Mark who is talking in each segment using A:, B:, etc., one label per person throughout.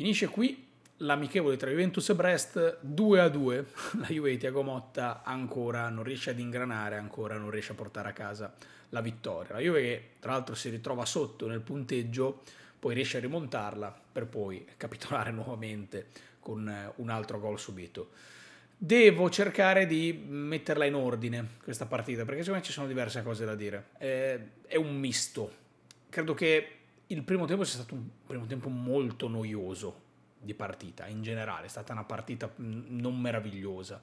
A: Finisce qui l'amichevole tra Juventus e Brest 2 a 2. La Juve di Tiago Motta ancora non riesce ad ingranare, ancora non riesce a portare a casa la vittoria. La Juve che tra l'altro si ritrova sotto nel punteggio, poi riesce a rimontarla per poi capitolare nuovamente con eh, un altro gol subito. Devo cercare di metterla in ordine questa partita perché secondo me ci sono diverse cose da dire. Eh, è un misto. Credo che il primo tempo è stato un primo tempo molto noioso di partita in generale, è stata una partita mm, non meravigliosa.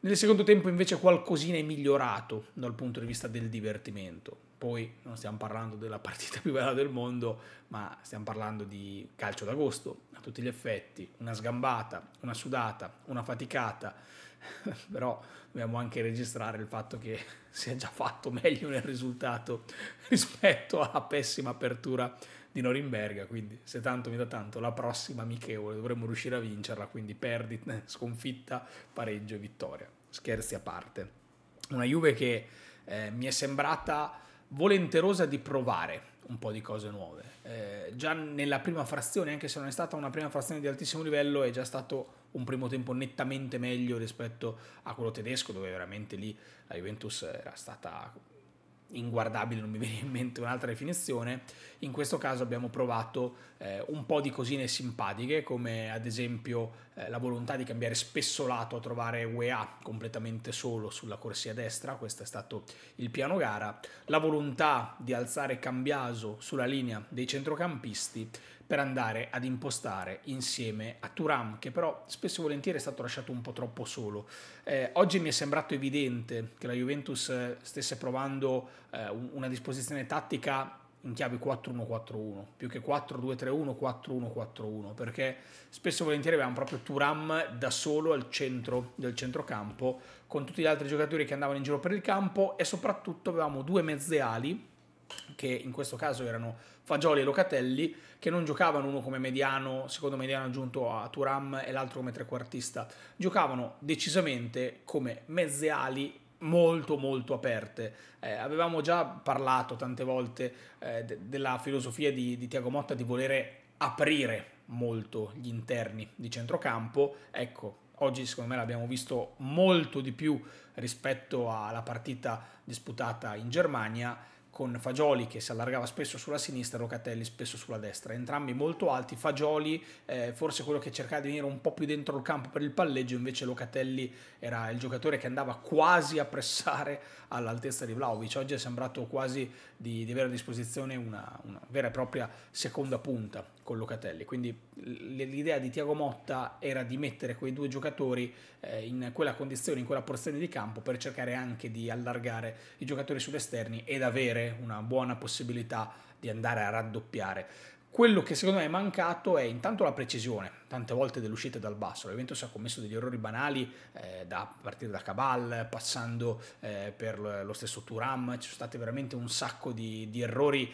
A: Nel secondo tempo invece qualcosina è migliorato dal punto di vista del divertimento. Poi non stiamo parlando della partita più bella del mondo, ma stiamo parlando di calcio d'agosto, tutti gli effetti, una sgambata, una sudata, una faticata, però dobbiamo anche registrare il fatto che si è già fatto meglio nel risultato rispetto alla pessima apertura di Norimberga, quindi se tanto mi dà tanto la prossima amichevole dovremmo riuscire a vincerla, quindi perdita, sconfitta, pareggio e vittoria. Scherzi a parte. Una Juve che eh, mi è sembrata volenterosa di provare un po' di cose nuove. Eh, già nella prima frazione, anche se non è stata una prima frazione di altissimo livello, è già stato un primo tempo nettamente meglio rispetto a quello tedesco, dove veramente lì la Juventus era stata inguardabile, non mi viene in mente un'altra definizione, in questo caso abbiamo provato eh, un po' di cosine simpatiche come ad esempio eh, la volontà di cambiare spesso lato a trovare UEA completamente solo sulla corsia destra, questo è stato il piano gara, la volontà di alzare Cambiaso sulla linea dei centrocampisti per andare ad impostare insieme a Turam, che però spesso e volentieri è stato lasciato un po' troppo solo. Eh, oggi mi è sembrato evidente che la Juventus stesse provando eh, una disposizione tattica in chiave 4-1-4-1, più che 4-2-3-1, 4-1-4-1, perché spesso e volentieri avevamo proprio Turam da solo al centro del centrocampo, con tutti gli altri giocatori che andavano in giro per il campo e soprattutto avevamo due mezze ali che in questo caso erano Fagioli e Locatelli, che non giocavano uno come mediano, secondo mediano aggiunto a Turam e l'altro come trequartista, giocavano decisamente come mezze ali molto molto aperte. Eh, avevamo già parlato tante volte eh, de della filosofia di, di Tiago Motta di volere aprire molto gli interni di centrocampo, ecco, Oggi secondo me l'abbiamo visto molto di più rispetto alla partita disputata in Germania, con Fagioli che si allargava spesso sulla sinistra e Locatelli spesso sulla destra, entrambi molto alti, Fagioli eh, forse quello che cercava di venire un po' più dentro il campo per il palleggio, invece Locatelli era il giocatore che andava quasi a pressare all'altezza di Vlaovic, oggi è sembrato quasi di, di avere a disposizione una, una, vera e propria seconda punta con Locatelli, quindi l'idea di Tiago Motta era di mettere quei due giocatori eh, in quella condizione, in quella porzione di campo per cercare anche di allargare i giocatori sull'esterno ed avere una buona possibilità di andare a raddoppiare. Quello che secondo me è mancato è intanto la precisione, tante volte dell'uscita dal basso. La Juventus ha commesso degli errori banali eh, da partire da Cabal, passando eh, per lo stesso Turam, ci sono stati veramente un sacco di, di errori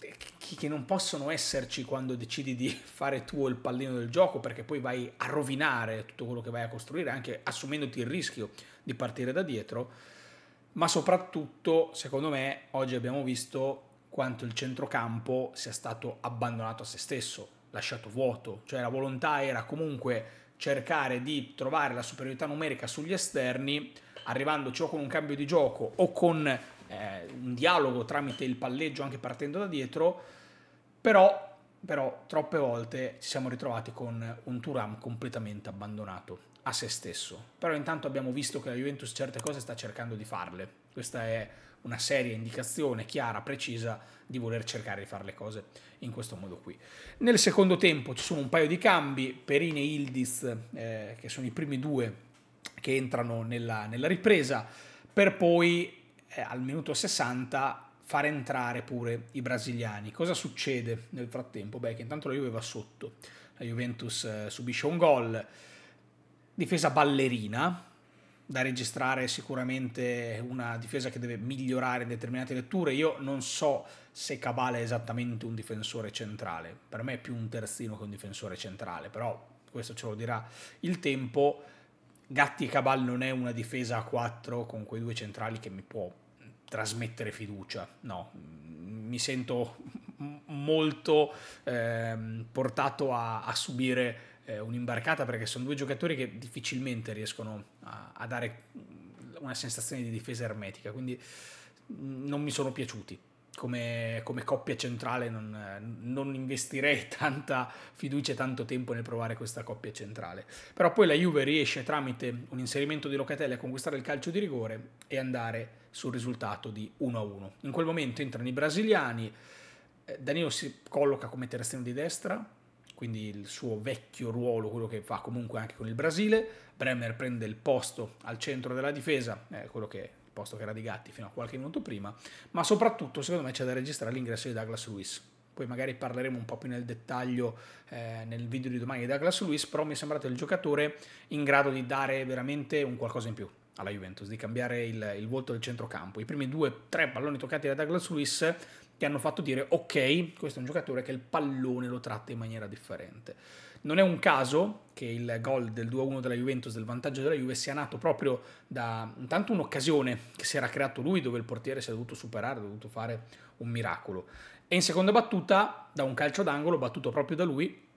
A: eh, che non possono esserci quando decidi di fare tu il pallino del gioco perché poi vai a rovinare tutto quello che vai a costruire anche assumendoti il rischio di partire da dietro ma soprattutto, secondo me, oggi abbiamo visto quanto il centrocampo sia stato abbandonato a se stesso, lasciato vuoto, cioè la volontà era comunque cercare di trovare la superiorità numerica sugli esterni, arrivandoci o con un cambio di gioco o con eh, un dialogo tramite il palleggio anche partendo da dietro, però, però troppe volte ci siamo ritrovati con un Turam completamente abbandonato a se stesso. Però intanto abbiamo visto che la Juventus certe cose sta cercando di farle. Questa è una seria indicazione chiara, precisa di voler cercare di fare le cose in questo modo qui. Nel secondo tempo ci sono un paio di cambi, Perine e Ildiz, eh, che sono i primi due che entrano nella, nella ripresa, per poi eh, al minuto 60 far entrare pure i brasiliani. Cosa succede nel frattempo? Beh, che intanto la Juve va sotto, la Juventus eh, subisce un gol, difesa ballerina, da registrare sicuramente una difesa che deve migliorare in determinate letture. Io non so se Cabale è esattamente un difensore centrale, per me è più un terzino che un difensore centrale, però questo ce lo dirà il tempo. Gatti e Cabal non è una difesa a 4 con quei due centrali che mi può trasmettere fiducia, no, mi sento molto eh, portato a, a subire eh, un'imbarcata perché sono due giocatori che difficilmente riescono a, a dare una sensazione di difesa ermetica, quindi mm, non mi sono piaciuti. Come, come, coppia centrale non, non, investirei tanta fiducia e tanto tempo nel provare questa coppia centrale. Però poi la Juve riesce tramite un inserimento di Locatelli a conquistare il calcio di rigore e andare sul risultato di 1-1. In quel momento entrano i brasiliani, eh, Danilo si colloca come terzino di destra, quindi il suo vecchio ruolo, quello che fa comunque anche con il Brasile. Bremer prende il posto al centro della difesa, eh, quello che il posto che era di Gatti fino a qualche minuto prima, ma soprattutto secondo me c'è da registrare l'ingresso di Douglas Lewis. Poi magari parleremo un po' più nel dettaglio eh, nel video di domani di Douglas Lewis, però mi è sembrato il giocatore in grado di dare veramente un qualcosa in più alla Juventus, di cambiare il, il volto del centrocampo. I primi due, tre palloni toccati da Douglas Lewis ti hanno fatto dire ok, questo è un giocatore che il pallone lo tratta in maniera differente. Non è un caso che il gol del 2-1 della Juventus, del vantaggio della Juve, sia nato proprio da intanto un'occasione che si era creato lui dove il portiere si è dovuto superare, ha dovuto fare un miracolo. E in seconda battuta, da un calcio d'angolo battuto proprio da lui,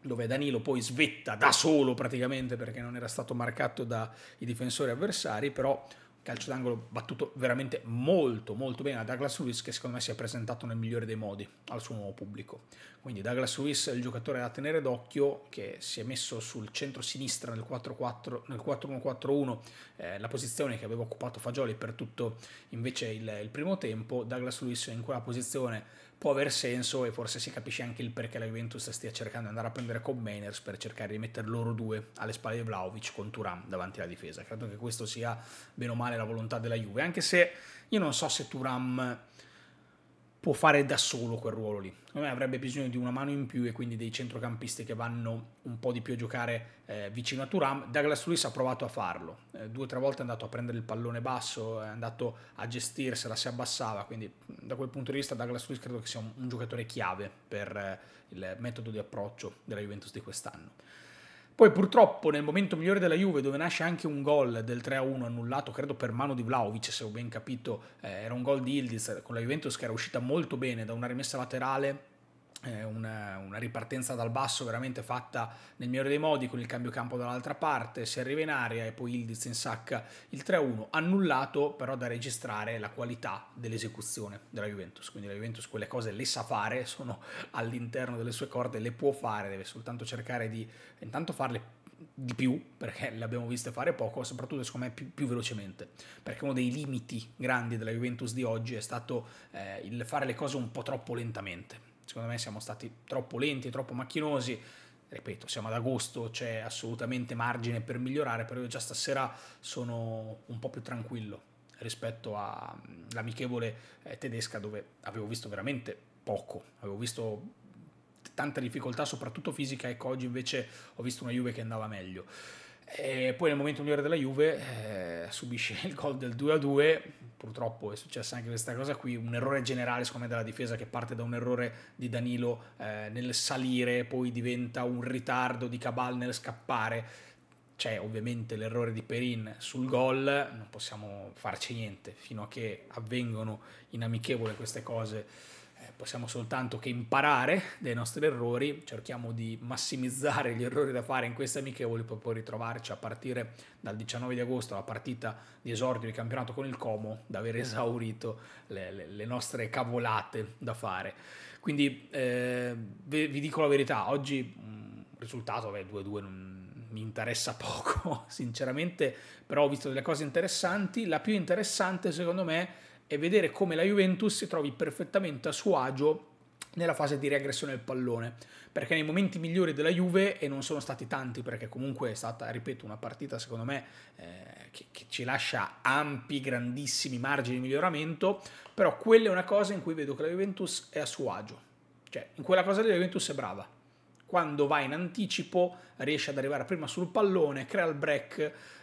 A: dove Danilo poi svetta da solo praticamente perché non era stato marcato dai difensori avversari, però calcio d'angolo battuto veramente molto molto bene da Douglas Ruiz che secondo me si è presentato nel migliore dei modi al suo nuovo pubblico. Quindi Douglas Ruiz è il giocatore da tenere d'occhio che si è messo sul centro-sinistra nel 4-1-4-1, eh, la posizione che aveva occupato Fagioli per tutto invece il, il primo tempo. Douglas è in quella posizione può aver senso e forse si capisce anche il perché la Juventus stia cercando di andare a prendere con Mainers per cercare di mettere loro due alle spalle di Vlaovic con Turam davanti alla difesa. Credo che questo sia bene o male la volontà della Juve, anche se io non so se Turam può fare da solo quel ruolo lì. Secondo me avrebbe bisogno di una mano in più e quindi dei centrocampisti che vanno un po' di più a giocare eh, vicino a Turam. Douglas Luis ha provato a farlo, eh, due o tre volte è andato a prendere il pallone basso, è andato a gestirsela, si abbassava, quindi da quel punto di vista Douglas Luis credo che sia un, un giocatore chiave per eh, il metodo di approccio della Juventus di quest'anno. Poi purtroppo nel momento migliore della Juve, dove nasce anche un gol del 3-1 annullato, credo per mano di Vlaovic, se ho ben capito, eh, era un gol di Ildiz con la Juventus che era uscita molto bene da una rimessa laterale una, una, ripartenza dal basso veramente fatta nel migliore dei modi con il cambio campo dall'altra parte, si arriva in aria e poi Ildiz insacca il 3-1, annullato però da registrare la qualità dell'esecuzione della Juventus, quindi la Juventus quelle cose le sa fare, sono all'interno delle sue corde, le può fare, deve soltanto cercare di intanto farle di più, perché le abbiamo viste fare poco, soprattutto secondo me più, più, velocemente, perché uno dei limiti grandi della Juventus di oggi è stato eh, il fare le cose un po' troppo lentamente secondo me siamo stati troppo lenti, troppo macchinosi. Ripeto, siamo ad agosto, c'è assolutamente margine per migliorare, però io già stasera sono un po' più tranquillo rispetto all'amichevole mm, eh, tedesca dove avevo visto veramente poco, avevo visto tanta difficoltà soprattutto fisica, ecco oggi invece ho visto una Juve che andava meglio. E poi nel momento migliore della Juve eh, subisce il gol del 2-2, purtroppo è successa anche questa cosa qui, un errore generale secondo me della difesa che parte da un errore di Danilo eh, nel salire, poi diventa un ritardo di Cabal nel scappare. C'è ovviamente l'errore di Perin sul gol, non possiamo farci niente fino a che avvengono in amichevole queste cose eh, possiamo soltanto che imparare dai nostri errori, cerchiamo di massimizzare gli errori da fare in queste amichevoli per poi ritrovarci a partire dal 19 di agosto, la partita di esordio di campionato con il Como, da aver esatto. esaurito le, le, le nostre cavolate da fare. Quindi eh, vi, vi, dico la verità, oggi il risultato è 2-2 non mi interessa poco, sinceramente, però ho visto delle cose interessanti, la più interessante secondo me e vedere come la Juventus si trovi perfettamente a suo agio nella fase di regressione del pallone, perché nei momenti migliori della Juve, e non sono stati tanti, perché comunque è stata, ripeto, una partita secondo me eh, che, che, ci lascia ampi, grandissimi margini di miglioramento, però quella è una cosa in cui vedo che la Juventus è a suo agio, cioè in quella cosa la Juventus è brava, quando va in anticipo riesce ad arrivare prima sul pallone, crea il break.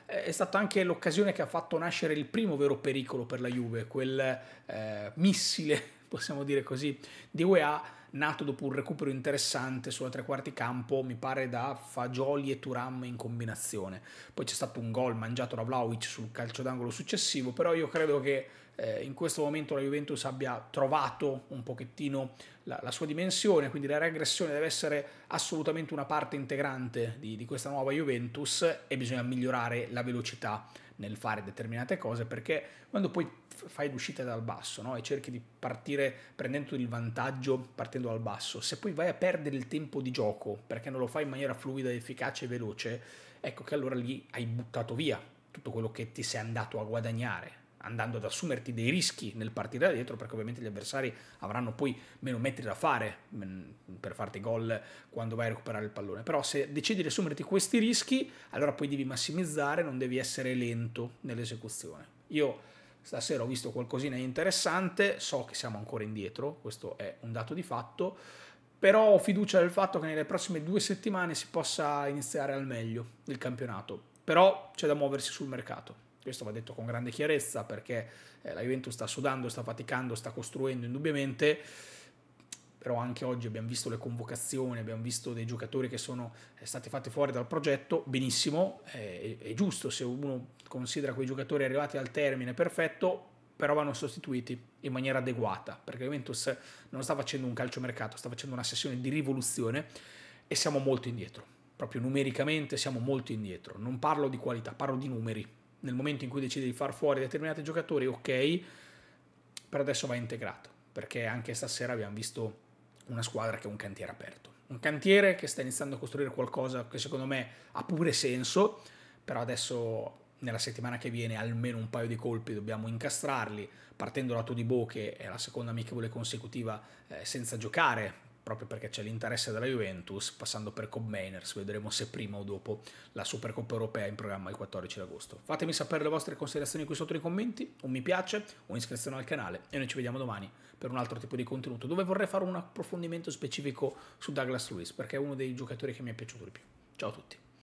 A: Eh, è stata anche l'occasione che ha fatto nascere il primo vero pericolo per la Juve, quel eh, missile, possiamo dire così, di UEA nato dopo un recupero interessante sulla tre quarti campo, mi pare da Fagioli e Turam in combinazione. Poi c'è stato un gol mangiato da Vlaovic sul calcio d'angolo successivo, però io credo che eh, in questo momento la Juventus abbia trovato un pochettino la, la, sua dimensione, quindi la regressione deve essere assolutamente una parte integrante di, di questa nuova Juventus e bisogna migliorare la velocità nel fare determinate cose, perché quando poi fai l'uscita dal basso no? e cerchi di partire prendendo il vantaggio partendo dal basso, se poi vai a perdere il tempo di gioco perché non lo fai in maniera fluida, efficace e veloce, ecco che allora lì hai buttato via tutto quello che ti sei andato a guadagnare andando ad assumerti dei rischi nel partire da dietro, perché ovviamente gli avversari avranno poi meno metri da fare mm, per farti gol quando vai a recuperare il pallone. Però se decidi di assumerti questi rischi, allora poi devi massimizzare, non devi essere lento nell'esecuzione. Io stasera ho visto qualcosina di interessante, so che siamo ancora indietro, questo è un dato di fatto, però ho fiducia nel fatto che nelle prossime due settimane si possa iniziare al meglio il campionato. Però c'è da muoversi sul mercato. Questo va detto con grande chiarezza perché eh, la Juventus sta sudando, sta faticando, sta costruendo indubbiamente però anche oggi abbiamo visto le convocazioni, abbiamo visto dei giocatori che sono eh, stati fatti fuori dal progetto, benissimo, è, è, giusto se uno considera quei giocatori arrivati al termine perfetto, però vanno sostituiti in maniera adeguata, perché la Juventus non sta facendo un calciomercato, sta facendo una sessione di rivoluzione e siamo molto indietro, proprio numericamente siamo molto indietro, non parlo di qualità, parlo di numeri, nel momento in cui decide di far fuori determinati giocatori, ok, per adesso va integrato, perché anche stasera abbiamo visto una squadra che è un cantiere aperto. Un cantiere che sta iniziando a costruire qualcosa che secondo me ha pure senso, però adesso nella settimana che viene almeno un paio di colpi dobbiamo incastrarli, partendo da Todibo che è la seconda amichevole consecutiva eh, senza giocare, proprio perché c'è l'interesse della Juventus, passando per Cobmainers, vedremo se prima o dopo la Supercoppa europea in programma il 14 agosto. Fatemi sapere le vostre considerazioni qui sotto nei commenti, un mi piace, un'iscrizione al canale e noi ci vediamo domani per un altro tipo di contenuto dove vorrei fare un approfondimento specifico su Douglas Lewis perché è uno dei giocatori che mi è piaciuto di più. Ciao a tutti.